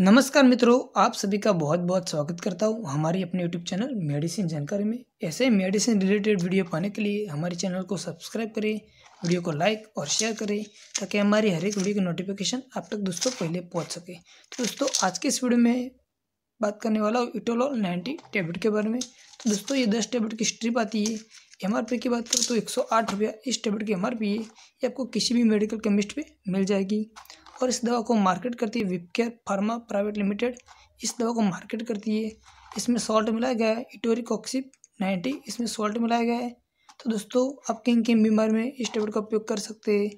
नमस्कार मित्रों आप सभी का बहुत बहुत स्वागत करता हूँ हमारी अपने यूट्यूब चैनल मेडिसिन जानकारी में ऐसे मेडिसिन रिलेटेड वीडियो पाने के लिए हमारे चैनल को सब्सक्राइब करें वीडियो को लाइक और शेयर करें ताकि हमारी हर एक वीडियो की नोटिफिकेशन आप तक दोस्तों पहले पहुँच सके तो दोस्तों आज के इस वीडियो में बात करने वाला हूँ इटोलॉल नाइन्टी टेबलेट के बारे में तो दोस्तों ये दस टेबलेट की स्ट्रिप आती है एम की बात करें तो एक सौ आठ रुपया इस टेबलेट की एम है ये आपको किसी भी मेडिकल केमिस्ट पर मिल जाएगी और इस दवा को मार्केट करती है विपकेयर फार्मा प्राइवेट लिमिटेड इस दवा को मार्केट करती है इसमें सॉल्ट मिलाया गया है इटोरिकॉक्सिप नाइन्टी इसमें सॉल्ट मिलाया गया है तो दोस्तों आप किन किन बीमारी में इस टेबलेट का उपयोग कर सकते हैं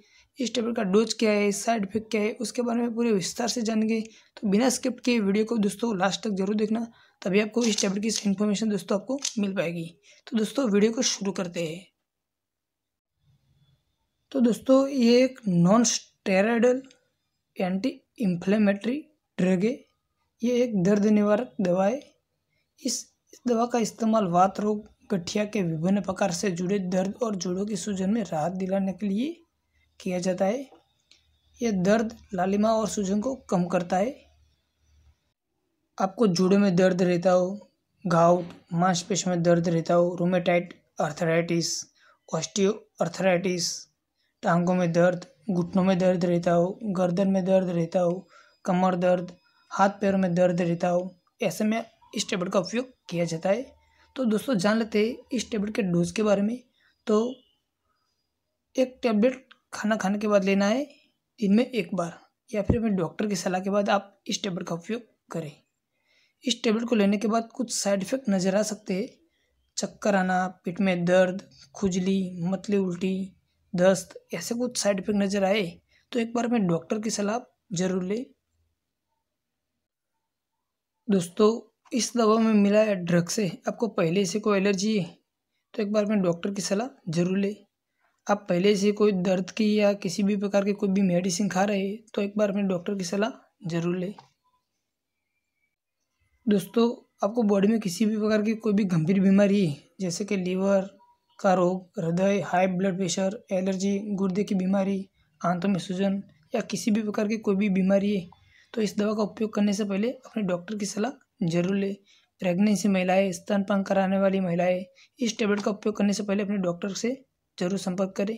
इस टेबलेट का डोज क्या है साइड इफेक्ट क्या है उसके बारे में पूरे विस्तार से जानेंगे तो बिना स्किप के वीडियो को दोस्तों लास्ट तक जरूर देखना तभी आपको इस टेबलेट की इन्फॉर्मेशन दोस्तों आपको मिल पाएगी तो दोस्तों वीडियो को शुरू करते हैं तो दोस्तों ये एक non steroidal anti inflammatory drug है ये एक दर्द निवारक दवा है इस दवा का इस्तेमाल वात रोग गठिया के विभिन्न प्रकार से जुड़े दर्द और जोड़ों की सूजन में राहत दिलाने के लिए किया जाता है यह दर्द लालिमा और सूजन को कम करता है आपको जोड़ों में दर्द रहता हो घाव मांसपेश में दर्द रहता हो रोमेटाइट अर्थराइटिस ऑस्टियो अर्थराइटिस टांगों में दर्द घुटनों में दर्द रहता हो गर्दन में दर्द रहता हो कमर दर्द हाथ पैरों में दर्द रहता हो ऐसे में इस टेबलेट का उपयोग किया जाता है तो दोस्तों जान लेते हैं इस टेबलेट के डोज के बारे में तो एक टेबलेट खाना खाने के बाद लेना है दिन में एक बार या फिर अपने डॉक्टर की सलाह के बाद आप इस टेबलेट का उपयोग करें इस टेबलेट को लेने के बाद कुछ साइड इफ़ेक्ट नज़र आ सकते हैं चक्कर आना पेट में दर्द खुजली मतली उल्टी दस्त ऐसे कुछ साइड इफेक्ट नज़र आए तो एक बार मैं डॉक्टर की सलाह ज़रूर लें दोस्तों इस दवा में मिला है ड्रग से आपको पहले से कोई एलर्जी है तो एक बार मैं डॉक्टर की सलाह ज़रूर लें आप पहले से कोई दर्द की या किसी भी प्रकार की कोई भी मेडिसिन खा रहे हैं तो एक बार मैं डॉक्टर की सलाह ज़रूर लें दोस्तों आपको बॉडी में किसी भी प्रकार की कोई भी गंभीर बीमारी जैसे कि लीवर का रोग हृदय हाई ब्लड प्रेशर एलर्जी गुर्दे की बीमारी आंतों में सूजन या किसी भी प्रकार की कोई भी बीमारी है तो इस दवा का उपयोग करने से पहले अपने डॉक्टर की सलाह जरूर लें प्रेगनेंसी महिलाएं स्तनपान कराने वाली महिलाएं इस टेबलेट का उपयोग करने से पहले अपने डॉक्टर से ज़रूर संपर्क करें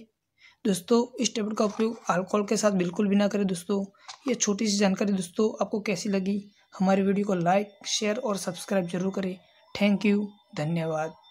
दोस्तों इस टेबलेट का उपयोग अल्कोहल के साथ बिल्कुल भी ना करें दोस्तों ये छोटी सी जानकारी दोस्तों आपको कैसी लगी हमारी वीडियो को लाइक शेयर और सब्सक्राइब जरूर करें थैंक यू धन्यवाद